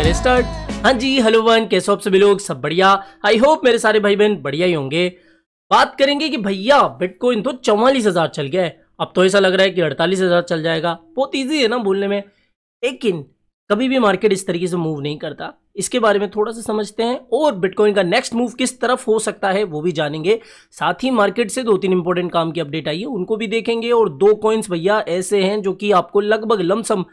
करें स्टार्ट हाँ जी hello one कैसे आप सभी लोग सब बढ़िया आई होप मेरे सारे भाई बहन बढ़िया ही होंगे बात करेंगे कि भैया बिटकॉइन तो चौवालीस हजार चल गया है अब तो ऐसा लग रहा है कि अड़तालीस हजार चल जाएगा बहुत ईजी है ना बोलने में लेकिन कभी भी मार्केट इस तरीके से मूव नहीं करता इसके बारे में थोड़ा सा समझते हैं और बिटकॉइन का नेक्स्ट मूव किस तरफ हो सकता है वो भी जानेंगे साथ ही मार्केट से दो तीन इंपॉर्टेंट काम की अपडेट आई है उनको भी देखेंगे और दो कॉइन्स भैया ऐसे हैं जो कि आपको लगभग लमसम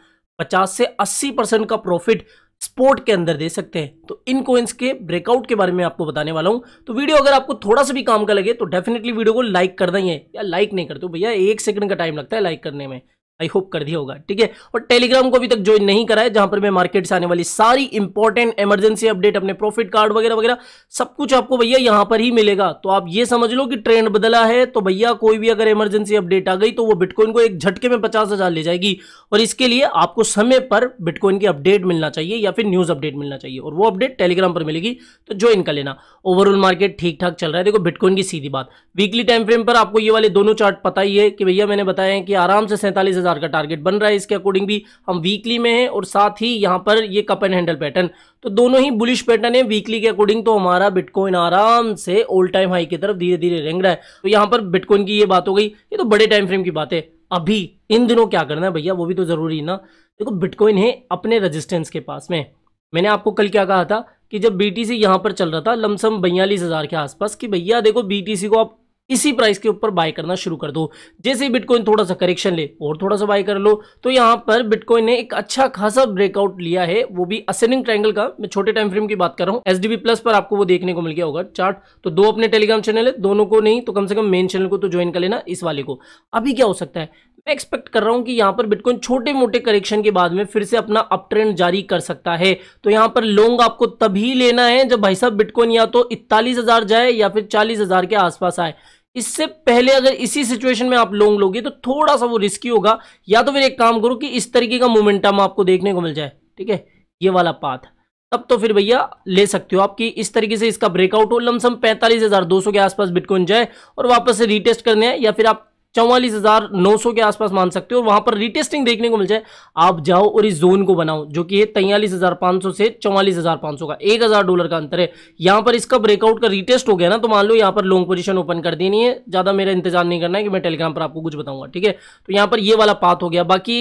50 से 80 परसेंट का प्रॉफिट स्पोर्ट के अंदर दे सकते हैं तो इन कोइंस के ब्रेकआउट के बारे में आपको बताने वाला हूं तो वीडियो अगर आपको थोड़ा सा भी काम का लगे तो डेफिनेटली वीडियो को लाइक कर देंगे या लाइक नहीं करते भैया एक सेकंड का टाइम लगता है लाइक करने में आई होप कर दिया होगा ठीक है और टेलीग्राम को अभी तक ज्वाइन नहीं करा है जहां पर मैं मार्केट से आने वाली सारी इंपॉर्टेंट इमरजेंसी अपडेट अपने प्रॉफिट कार्ड वगैरह वगैरह सब कुछ आपको भैया यहां पर ही मिलेगा तो आप ये समझ लो कि ट्रेंड बदला है तो भैया कोई भी अगर इमरजेंसी अपडेट आ गई तो वो बिटकॉइन को एक झटके में पचास हजार ले जाएगी और इसके लिए आपको समय पर बिटकॉइन की अपडेट मिलना चाहिए या फिर न्यूज अपडेट मिलना चाहिए और वो अपडेट टेलीग्राम पर मिलेगी तो ज्वाइन कर लेना ओवरऑल मार्केट ठीक ठाक चल रहा है देखो बिटकॉइन की सीधी बात वीकली टाइम फ्रेम पर आपको ये वाले दोनों चार्ट पता ही है कि भैया मैंने बताया कि आराम से सैंतालीस हज़ार का टारगेट बन रहा है इसके अकॉर्डिंग भी हम वीकली में हैं और साथ ही यहाँ पर ये कप एंड हैंडल पैटर्न तो दोनों ही बुलिश पैटर्न है वीकली के अकॉर्डिंग तो हमारा बिटकॉइन आराम से ओल्ड टाइम हाई की तरफ धीरे धीरे रेंग रहा है तो यहाँ पर बिटकॉइन की ये बात हो गई ये तो बड़े टाइम फ्रेम की बात है अभी इन दिनों क्या करना है भैया वो भी तो ज़रूरी ना देखो बिटकॉइन है अपने रजिस्टेंस के पास में मैंने आपको कल क्या कहा था कि जब बीटीसी यहाँ पर चल रहा था लमसम बयालीस हज़ार के आसपास कि भैया देखो बीटीसी को आप इसी प्राइस के ऊपर बाय करना शुरू कर दो जैसे ही बिटकॉइन थोड़ा सा करेक्शन ले और थोड़ा सा बाय कर लो तो यहाँ पर बिटकॉइन ने एक अच्छा खासा ब्रेकआउट लिया है वो भी असेंडिंग ट्रायंगल का मैं छोटे टाइम फ्रेम की बात कर रहा हूँ एस प्लस पर आपको वो देखने को मिल गया होगा चार्ट तो दो अपने टेलीग्राम चैनल है दोनों को नहीं तो कम से कम मेन चैनल को तो ज्वाइन कर लेना इस वाले को अभी क्या हो सकता है मैं एक्सपेक्ट कर रहा हूँ कि यहाँ पर बिटकॉइन छोटे मोटे करेक्शन के बाद में फिर से अपना अप ट्रेंड जारी कर सकता है तो यहाँ पर लॉन्ग आपको तभी लेना है जब भाई साहब बिटकॉइन या तो इकतालीस जाए या फिर चालीस के आसपास आए इससे पहले अगर इसी सिचुएशन में आप लॉन्ग लोगे तो थोड़ा सा वो रिस्की होगा या तो फिर एक काम करो कि इस तरीके का मोमेंटम आपको देखने को मिल जाए ठीक है ये वाला पाथ तब तो फिर भैया ले सकते हो आपकी इस तरीके से इसका ब्रेकआउट हो लमसम पैंतालीस हज़ार दो सौ के आसपास बिटकॉइन जाए और वापस से रीटेस्ट करने हैं या फिर आप चौवालीस हजार नौ सौ के आसपास मान सकते हो और वहां पर रिटेस्टिंग देखने को मिल जाए आप जाओ और इस जोन को बनाओ जो कि है तैयलीस हजार पांच सौ से चौवालीस हजार पांच सौ का एक हजार डॉलर का अंतर है यहां पर इसका ब्रेकआउट का रिटेस्ट हो गया ना तो मान लो यहां पर लॉन्ग पोजिशन ओपन कर देनी है ज्यादा मेरा इंतजार नहीं करना है कि मैं टेलीग्राम पर आपको कुछ बताऊंगा ठीक है तो यहां पर ये वाला पात हो गया बाकी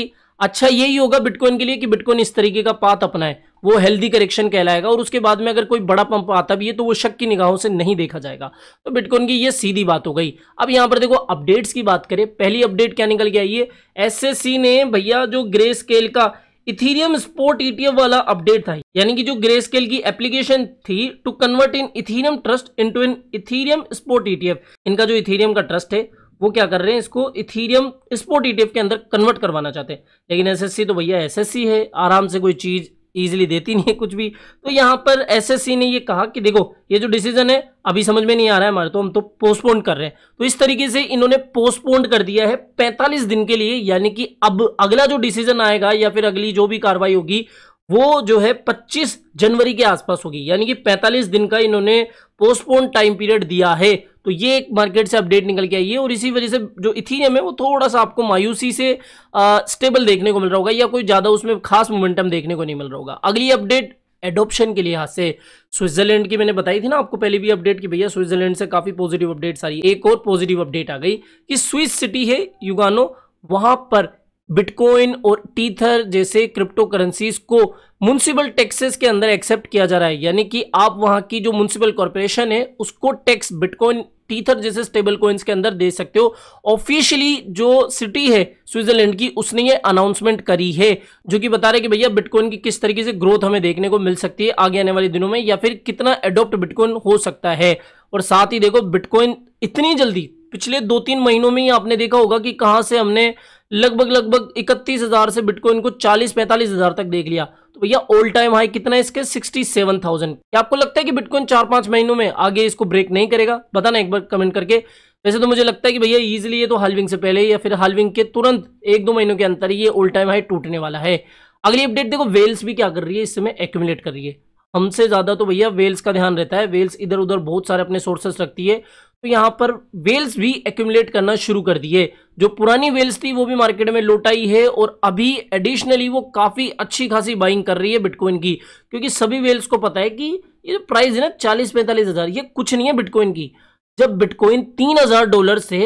अच्छा यही होगा बिटकॉइन के लिए कि बिटकॉइन इस तरीके का पात अपनाए वो हेल्दी करेक्शन कहलाएगा और उसके बाद में अगर कोई बड़ा पंप आता भी है तो वो शक की निगाहों से नहीं देखा जाएगा तो बिटकॉइन की ये सीधी बात हो गई अब यहाँ पर देखो अपडेट्स की बात करें पहली अपडेट क्या निकल गया ये एस ने भैया जो ग्रे स्केल का इथीरियम स्पोर्ट ईटीएफ वाला अपडेट था यानी कि जो ग्रे स्केल की एप्लीकेशन थी to convert in Ethereum trust to in Ethereum spot ETF इनका जो इथीरियम का ट्रस्ट है वो क्या कर रहे हैं इसको इथीरियम स्पोर्ट ईटीएफ के अंदर कन्वर्ट करवाना चाहते हैं लेकिन एसएससी तो भैया एसएससी है आराम से कोई चीज ईजिली देती नहीं है कुछ भी तो यहाँ पर एसएससी ने ये कहा कि देखो ये जो डिसीजन है अभी समझ में नहीं आ रहा है हमारे तो हम तो पोस्टपोन कर रहे हैं तो इस तरीके से इन्होंने पोस्टपोन कर दिया है 45 दिन के लिए यानी कि अब अगला जो डिसीजन आएगा या फिर अगली जो भी कार्रवाई होगी वो जो है 25 जनवरी के आसपास होगी यानी कि 45 दिन का इन्होंने पोस्टपोन टाइम पीरियड दिया है तो ये एक मार्केट से अपडेट निकल के आई है और इसी वजह से जो इथीनियम है वो थोड़ा सा आपको मायूसी से आ, स्टेबल देखने को मिल रहा होगा या कोई ज़्यादा उसमें खास मोमेंटम देखने को नहीं मिल रहा होगा अगली अपडेट एडोप्शन के लिहाज से स्विट्जरलैंड की मैंने बताई थी ना आपको पहले भी अपडेट की भैया स्विट्जरलैंड से काफ़ी पॉजिटिव अपडेट सारी एक और पॉजिटिव अपडेट आ गई कि स्विस सिटी है युगानो वहाँ पर बिटकॉइन और टीथर जैसे क्रिप्टो करेंसीज को म्यूनसिपल टैक्सेस के अंदर एक्सेप्ट किया जा रहा है यानी कि आप वहां की जो म्यूनसिपल कॉरपोरेशन है उसको टैक्स बिटकॉइन टीथर जैसे स्टेबल कॉइन्स के अंदर दे सकते हो ऑफिशियली जो सिटी है स्विट्जरलैंड की उसने ये अनाउंसमेंट करी है जो कि बता रहे कि भैया बिटकॉइन की किस तरीके से ग्रोथ हमें देखने को मिल सकती है आगे आने वाले दिनों में या फिर कितना एडोप्ट बिटकॉइन हो सकता है और साथ ही देखो बिटकॉइन इतनी जल्दी पिछले दो तीन महीनों में ही आपने देखा होगा कि कहाँ से हमने लगभग लगभग इकतीस हजार से बिटकॉइन को चालीस पैंतालीस हजार तक देख लिया तो भैया ऑल टाइम हाई कितना है इसके सिक्सटी सेवन थाउजेंड आपको लगता है कि बिटकॉइन चार पांच महीनों में आगे इसको ब्रेक नहीं करेगा बताना एक बार कमेंट करके वैसे तो मुझे लगता है कि भैया इजिली ये तो हालविंग से पहले या फिर हालविंग के तुरंत एक दो महीनों के अंतर ये ओल्ड टाइम हाई टूटने वाला है अगली अपडेट देखो वेल्स भी क्या कर रही है इस समय एक्यूमुलेट कर रही है हमसे ज़्यादा तो भैया वेल्स का ध्यान रहता है वेल्स इधर उधर बहुत सारे अपने सोर्सेस रखती है तो यहाँ पर वेल्स भी एक्यूमुलेट करना शुरू कर दिए जो पुरानी वेल्स थी वो भी मार्केट में लौट आई है और अभी एडिशनली वो काफ़ी अच्छी खासी बाइंग कर रही है बिटकॉइन की क्योंकि सभी वेल्स को पता है कि ये जो प्राइस है ना चालीस पैंतालीस हज़ार ये कुछ नहीं है बिटकॉइन की जब बिटकॉइन तीन हज़ार डॉलर से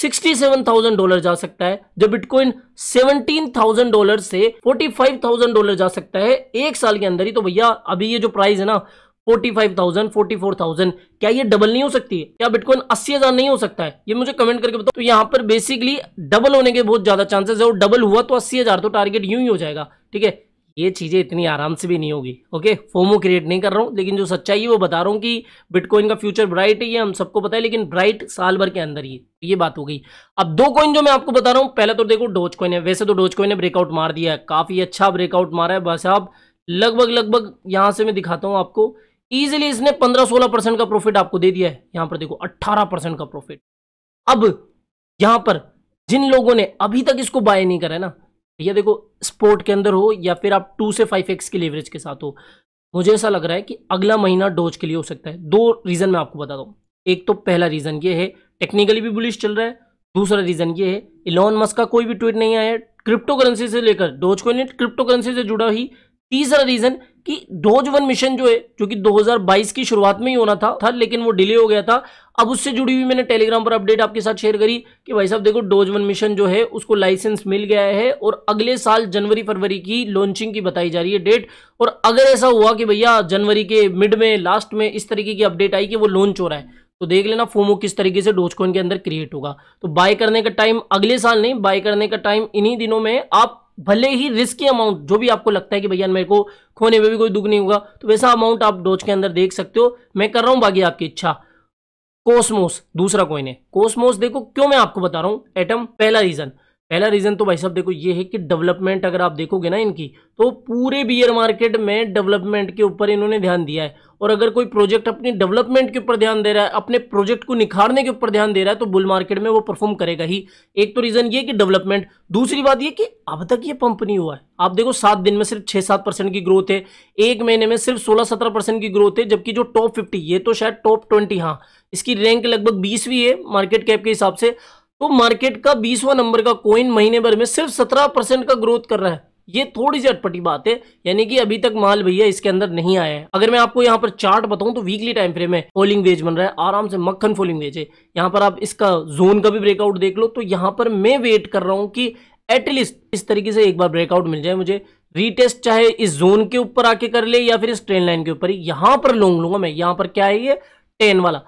सिक्सटी सेवन थाउजेंड डॉलर जा सकता है जब बिटकॉइन सेवनटीन थाउजेंड डॉलर से फोर्टी फाइव थाउजेंड डॉलर जा सकता है एक साल के अंदर ही तो भैया अभी ये जो प्राइस है ना forty five thousand forty four thousand क्या ये डबल नहीं हो सकती है क्या बिटकॉइन अस्सी हजार नहीं हो सकता है ये मुझे कमेंट करके बताओ तो यहाँ पर बेसिकली डबल होने के बहुत ज्यादा चांसेस है और डबल हुआ तो अस्सी हजार तो टारगेट यूं ही हो जाएगा ठीक है ये चीज़ें इतनी आराम से भी नहीं होगी ओके फोमो क्रिएट नहीं कर रहा हूँ लेकिन जो सच्चाई है वो बता रहा हूँ कि बिटकॉइन का फ्यूचर ब्राइट है ये हम सबको पता है लेकिन ब्राइट साल भर के अंदर ही ये बात हो गई अब दो कॉइन जो मैं आपको बता रहा हूँ पहला तो देखो डोज कॉइन है वैसे तो डोज कॉइन ने ब्रेकआउट मार दिया है काफ़ी अच्छा ब्रेकआउट मारा है बस आप लगभग लगभग यहाँ से मैं दिखाता हूँ आपको इजिली इसने 15-16 परसेंट का प्रॉफिट आपको दे दिया है यहां पर देखो 18 परसेंट का प्रॉफिट अब यहां पर जिन लोगों ने अभी तक इसको बाय नहीं करा है ना भैया देखो स्पोर्ट के अंदर हो या फिर आप टू से फाइव एक्स के लेवरेज के साथ हो मुझे ऐसा लग रहा है कि अगला महीना डोज के लिए हो सकता है दो रीज़न मैं आपको बताता हूँ एक तो पहला रीज़न ये है टेक्निकली भी बुलिश चल रहा है दूसरा रीज़न ये है इलॉन मस्क का कोई भी ट्वीट नहीं आया क्रिप्टो करेंसी से लेकर डोज को क्रिप्टो करेंसी से जुड़ा ही तीसरा रीज़न कि ध्वज वन मिशन जो है जो कि 2022 की शुरुआत में ही होना था, था लेकिन वो डिले हो गया था अब उससे जुड़ी हुई मैंने टेलीग्राम पर अपडेट आपके साथ शेयर करी कि भाई साहब देखो डोज वन मिशन जो है उसको लाइसेंस मिल गया है और अगले साल जनवरी फरवरी की लॉन्चिंग की बताई जा रही है डेट और अगर ऐसा हुआ कि भैया जनवरी के मिड में लास्ट में इस तरीके की अपडेट आई कि वो लॉन्च हो रहा है तो देख लेना फोमो किस तरीके से डोजकोन के अंदर क्रिएट होगा तो बाय करने का टाइम अगले साल नहीं बाय करने का टाइम इन्हीं दिनों में आप भले ही रिस्की अमाउंट जो भी आपको लगता है कि भैया मेरे को खोने में भी कोई दुख नहीं होगा तो वैसा अमाउंट आप डोज के अंदर देख सकते हो मैं कर रहा हूं बाकी आपकी इच्छा कोसमोस दूसरा कोइन है कोसमोस देखो क्यों मैं आपको बता रहा हूं एटम पहला रीजन पहला रीज़न तो भाई साहब देखो ये है कि डेवलपमेंट अगर आप देखोगे ना इनकी तो पूरे बियर मार्केट में डेवलपमेंट के ऊपर इन्होंने ध्यान दिया है और अगर कोई प्रोजेक्ट अपनी डेवलपमेंट के ऊपर ध्यान दे रहा है अपने प्रोजेक्ट को निखारने के ऊपर ध्यान दे रहा है तो बुल मार्केट में वो परफॉर्म करेगा ही एक तो रीज़न ये कि डेवलपमेंट दूसरी बात ये कि अब तक ये पंप नहीं हुआ है आप देखो सात दिन में सिर्फ छः सात परसेंट की ग्रोथ है एक महीने में सिर्फ सोलह सत्रह परसेंट की ग्रोथ है जबकि जो टॉप फिफ्टी ये तो शायद टॉप ट्वेंटी हाँ इसकी रैंक लगभग बीसवीं है मार्केट कैप के हिसाब से तो मार्केट का बीसवा नंबर का कोइन महीने भर में सिर्फ सत्रह परसेंट का ग्रोथ कर रहा है ये थोड़ी सी अटपटी बात है यानी कि अभी तक माल भैया इसके अंदर नहीं आया है अगर मैं आपको यहाँ पर चार्ट बताऊं तो वीकली टाइम फ्रेम में फॉलिंग वेज बन रहा है आराम से मक्खन फॉलिंग वेज है यहाँ पर आप इसका जोन का भी ब्रेकआउट देख लो तो यहाँ पर मैं वेट कर रहा हूँ कि एटलीस्ट इस तरीके से एक बार ब्रेकआउट मिल जाए मुझे रीटेस्ट चाहे इस जोन के ऊपर आके कर ले या फिर इस ट्रेन लाइन के ऊपर यहाँ पर लोंग लूंगा मैं यहाँ पर क्या है ये टेन वाला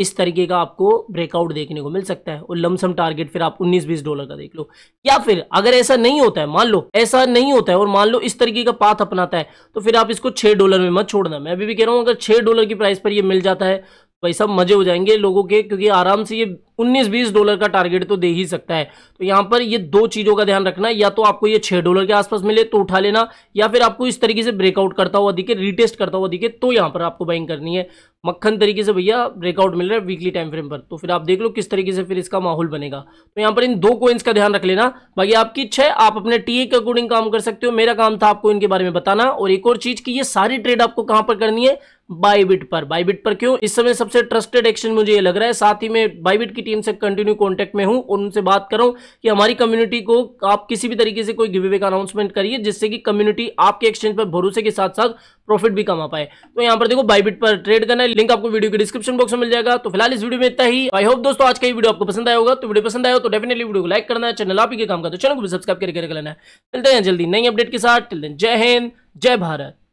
इस तरीके का आपको ब्रेकआउट देखने को मिल सकता है और लमसम टारगेट फिर आप 19-20 डॉलर का देख लो या फिर अगर ऐसा नहीं होता है मान लो ऐसा नहीं होता है और मान लो इस तरीके का पाथ अपनाता है तो फिर आप इसको 6 डॉलर में मत छोड़ना मैं अभी भी कह रहा हूँ अगर 6 डॉलर की प्राइस पर ये मिल जाता है तो भाई सब मजे हो जाएंगे लोगों के क्योंकि आराम से ये उन्नीस बीस डॉलर का टारगेट तो दे ही सकता है तो यहां पर ये दो चीज़ों का ध्यान रखना है या तो आपको ये छह डॉलर के आसपास मिले तो उठा लेना या फिर आपको इस तरीके से ब्रेकआउट करता हुआ दिखे रिटेस्ट करता हुआ दिखे तो यहां पर आपको बाइंग करनी है मक्खन तरीके से भैया ब्रेकआउट मिल रहा है वीकली टाइम फ्रेम पर तो फिर आप देख लो किस तरीके से फिर इसका माहौल बनेगा तो यहां पर इन दो कोइंस का ध्यान रख लेना बाकी आपकी इच्छा है आप अपने टीए के अकॉर्डिंग काम कर सकते हो मेरा काम था आपको इनके बारे में बताना और एक और चीज की ये सारी ट्रेड आपको कहां पर करनी है बाईबिट पर बाईबिट पर क्यों इस समय सबसे ट्रस्टेड एक्शन मुझे ये लग रहा है साथ ही में बाईबिट की की टीम से कंटिन्यू कॉन्टैक्ट में हूँ उनसे बात करूँ कि हमारी कम्युनिटी को आप किसी भी तरीके से कोई गिवे का अनाउंसमेंट करिए जिससे कि कम्युनिटी आपके एक्सचेंज पर भरोसे के साथ साथ प्रॉफिट भी कमा पाए तो यहाँ पर देखो बाइबिट पर ट्रेड करना है लिंक आपको वीडियो के डिस्क्रिप्शन बॉक्स में मिल जाएगा तो फिलहाल इस वीडियो में इतना ही आई होप दोस्तों आज का वीडियो आपको पसंद आया होगा तो वीडियो पसंद आया तो डेफिनेटली वीडियो को लाइक करना है चैनल आप ही के काम का तो चैनल को भी सब्सक्राइब करके रख लेना है मिलते हैं जल्दी नई अपडेट के साथ जय हिंद जय भारत